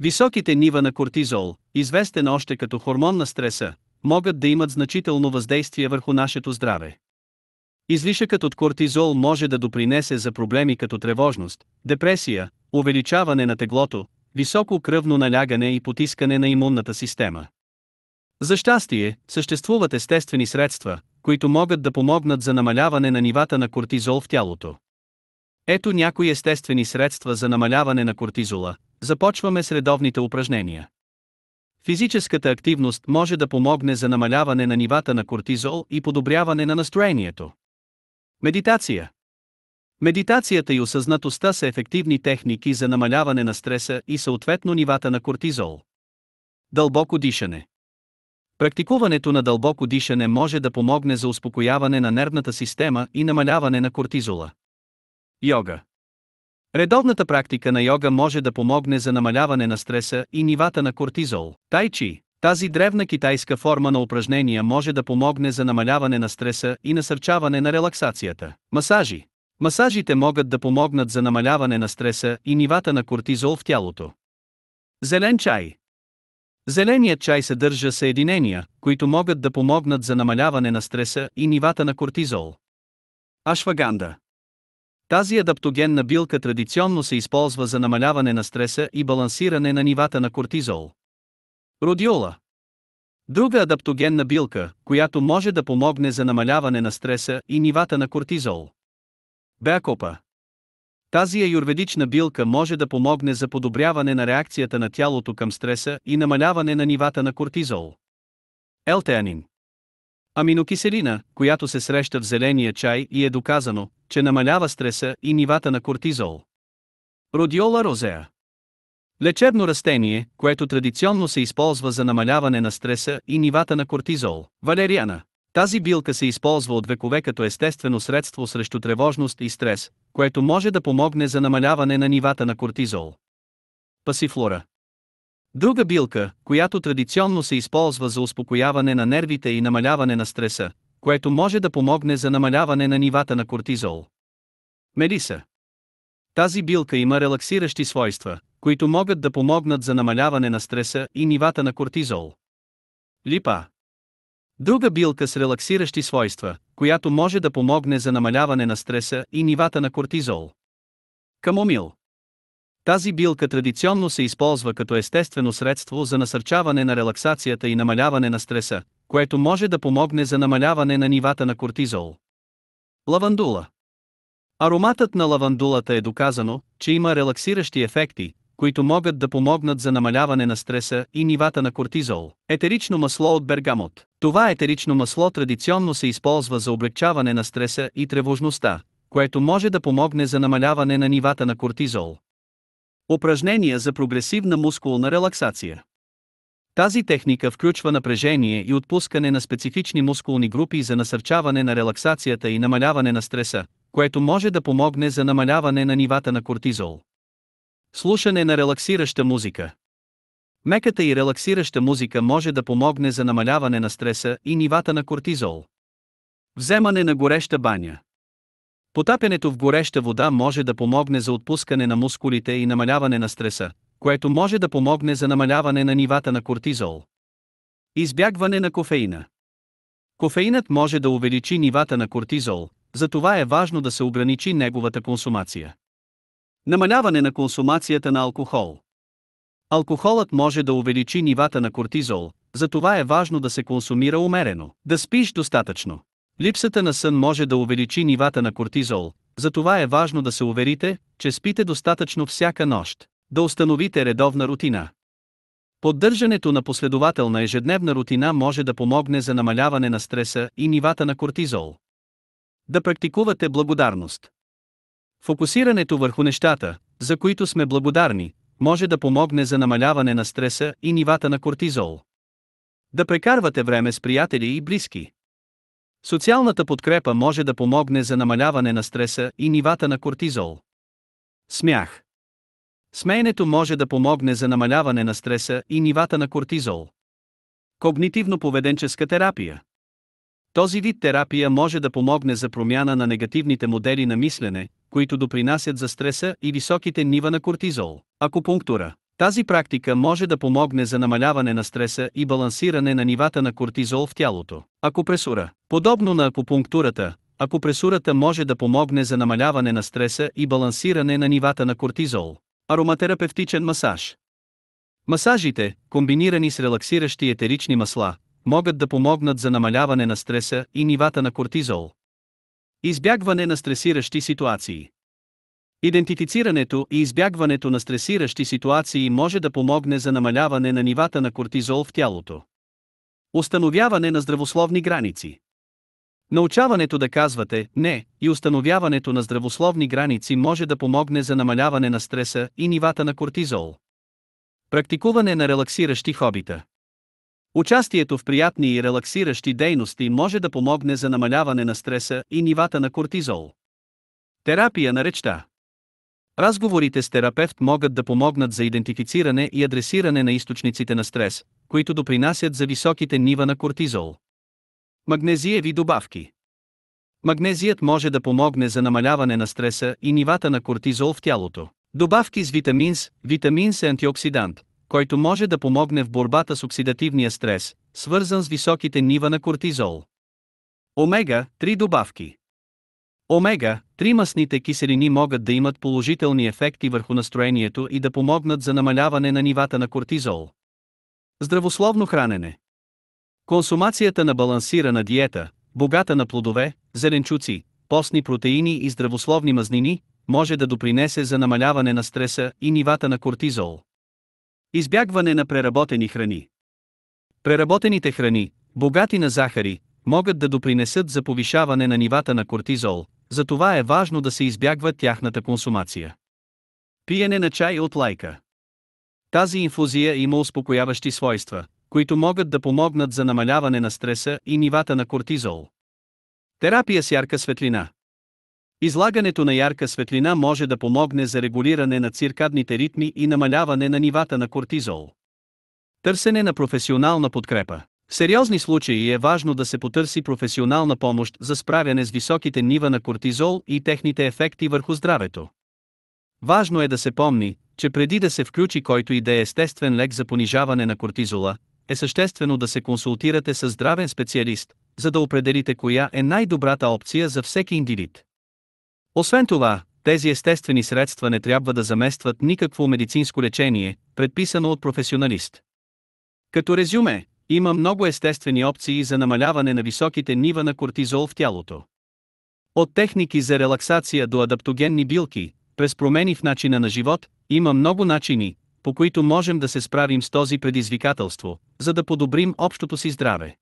Високите нива на кортизол, известен още като хормон на стреса, могат да имат значително въздействие върху нашето здраве. Излишъкът от кортизол може да допринесе за проблеми като тревожност, депресия, увеличаване на теглото, високо кръвно налягане и потискане на имунната система. За щастие, съществуват естествени средства, които могат да помогнат за намаляване на нивата на кортизол в тялото. Ето някои естествени средства за намаляване на кортизола, Започваме с редовните упражнения. Физическата активност може да помогне за намаляване на нивата на кортизол и подобряване на настроението. Медитация Медитацията и осъзнатостта са ефективни техники за намаляване на стреса и съответно нивата на кортизол. Дълбоко дишане Практикуването на дълбоко дишане може да помогне за успокояване на нервната система и намаляване на кортизола. Йога Редовната практика на йога може да помогне за намаляване на стреса и нивата на кортизол. Тайчи, тази древна китайска форма на упражнения може да помогне за намаляване на стреса и насърчаване на релаксацията. Масажи. Масажите могат да помогнат за намаляване на стреса и нивата на кортизол в тялото. Зелен чай. Зеленият чай съдържа съединения, които могат да помогнат за намаляване на стреса и нивата на кортизол. Ашваганда. Тази адаптогенна билка традиционно се използва за намаляване на стреса и балансиране на нивата на кортизол. Родиола. Друга адаптогенна билка, която може да помогне за намаляване на стреса и нивата на кортизол. Беакопа. Тази аюрведична билка може да помогне за подобряване на реакцията на тялото към стреса и намаляване на нивата на кортизол. Елтеанин. Аминокиселина, която се среща в зеления чай и е доказано, че намалява стреса и нивата на кортизол. Родиола розеа. Лечебно растение, което традиционно се използва за намаляване на стреса и нивата на кортизол. Валериана. Тази билка се използва от векове като естествено средство срещу тревожност и стрес, което може да помогне за намаляване на нивата на кортизол. Пасифлора. Друга билка, която традиционно се използва за успокояване на нервите и намаляване на стреса, което може да помогне за намаляване на нивата на кортизол. Мелиса. Тази билка има релаксиращи свойства, които могат да помогнат за намаляване на стреса и нивата на кортизол. Липа. Друга билка с релаксиращи свойства, която може да помогне за намаляване на стреса и нивата на кортизол. Камомил. Тази билка традиционно се използва като естествено средство за насърчаване на релаксацията и намаляване на стреса, което може да помогне за намаляване на нивата на кортизол. Лавандула Ароматът на лавандулата е доказано, че има релаксиращи ефекти, които могат да помогнат за намаляване на стреса и нивата на кортизол. Етерично масло от бергамот. Това етерично масло традиционно се използва за облегчаване на стреса и тревожността, което може да помогне за намаляване на нивата на кортизол. Упражнения за прогресивна мускулна релаксация. Тази техника включва напрежение и отпускане на специфични мускулни групи за насърчаване на релаксацията и намаляване на стреса, което може да помогне за намаляване на нивата на кортизол. Слушане на релаксираща музика. Меката и релаксираща музика може да помогне за намаляване на стреса и нивата на кортизол. Вземане на гореща баня. Потапянето в гореща вода може да помогне за отпускане на мускулите и намаляване на стреса, което може да помогне за намаляване на нивата на кортизол. Избягване на кофеина. Кофеинът може да увеличи нивата на кортизол, затова е важно да се ограничи неговата консумация. Намаляване на консумацията на алкохол. Алкохолът може да увеличи нивата на кортизол, затова е важно да се консумира умерено, да спиш достатъчно. Липсата на сън може да увеличи нивата на кортизол, затова е важно да се уверите, че спите достатъчно всяка нощ. Да установите редовна рутина. Поддържането на последователна ежедневна рутина може да помогне за намаляване на стреса и нивата на кортизол. Да практикувате благодарност. Фокусирането върху нещата, за които сме благодарни, може да помогне за намаляване на стреса и нивата на кортизол. Да прекарвате време с приятели и близки. Социалната подкрепа може да помогне за намаляване на стреса и нивата на кортизол. Смях. Смеенето може да помогне за намаляване на стреса и нивата на кортизол. Когнитивно-поведенческа терапия. Този вид терапия може да помогне за промяна на негативните модели на мислене, които допринасят за стреса и високите нива на кортизол. Акупунктура. Тази практика може да помогне за намаляване на стреса и балансиране на нивата на кортизол в тялото. Акупресура. Подобно на акупунктурата, акупресурата може да помогне за намаляване на стреса и балансиране на нивата на кортизол. Ароматерапевтичен масаж. Масажите, комбинирани с релаксиращи етерични масла, могат да помогнат за намаляване на стреса и нивата на кортизол. Избягване на стресиращи ситуации. Идентифицирането и избягването на стресиращи ситуации може да помогне за намаляване на нивата на кортизол в тялото. Установяване на здравословни граници. Научаването да казвате «не» и установяването на здравословни граници може да помогне за намаляване на стреса и нивата на кортизол. Практикуване на релаксиращи хобита. Участието в приятни и релаксиращи дейности може да помогне за намаляване на стреса и нивата на кортизол. Терапия на речта. Разговорите с терапевт могат да помогнат за идентифициране и адресиране на източниците на стрес, които допринасят за високите нива на кортизол. Магнезиеви добавки Магнезият може да помогне за намаляване на стреса и нивата на кортизол в тялото. Добавки с витамин С, витамин С е антиоксидант, който може да помогне в борбата с оксидативния стрес, свързан с високите нива на кортизол. Омега-3 добавки Омега Тримасните киселини могат да имат положителни ефекти върху настроението и да помогнат за намаляване на нивата на кортизол. Здравословно хранене. Консумацията на балансирана диета, богата на плодове, зеленчуци, постни протеини и здравословни мазнини, може да допринесе за намаляване на стреса и нивата на кортизол. Избягване на преработени храни. Преработените храни, богати на захари, могат да допринесат за повишаване на нивата на кортизол, затова е важно да се избягва тяхната консумация. Пиене на чай от лайка. Тази инфузия има успокояващи свойства, които могат да помогнат за намаляване на стреса и нивата на кортизол. Терапия с ярка светлина. Излагането на ярка светлина може да помогне за регулиране на циркадните ритми и намаляване на нивата на кортизол. Търсене на професионална подкрепа. В сериозни случаи е важно да се потърси професионална помощ за справяне с високите нива на кортизол и техните ефекти върху здравето. Важно е да се помни, че преди да се включи който и да е естествен лек за понижаване на кортизола, е съществено да се консултирате с здравен специалист, за да определите коя е най-добрата опция за всеки индивид. Освен това, тези естествени средства не трябва да заместват никакво медицинско лечение, предписано от професионалист. Като резюме, има много естествени опции за намаляване на високите нива на кортизол в тялото. От техники за релаксация до адаптогенни билки, през промени в начина на живот, има много начини, по които можем да се справим с този предизвикателство, за да подобрим общото си здраве.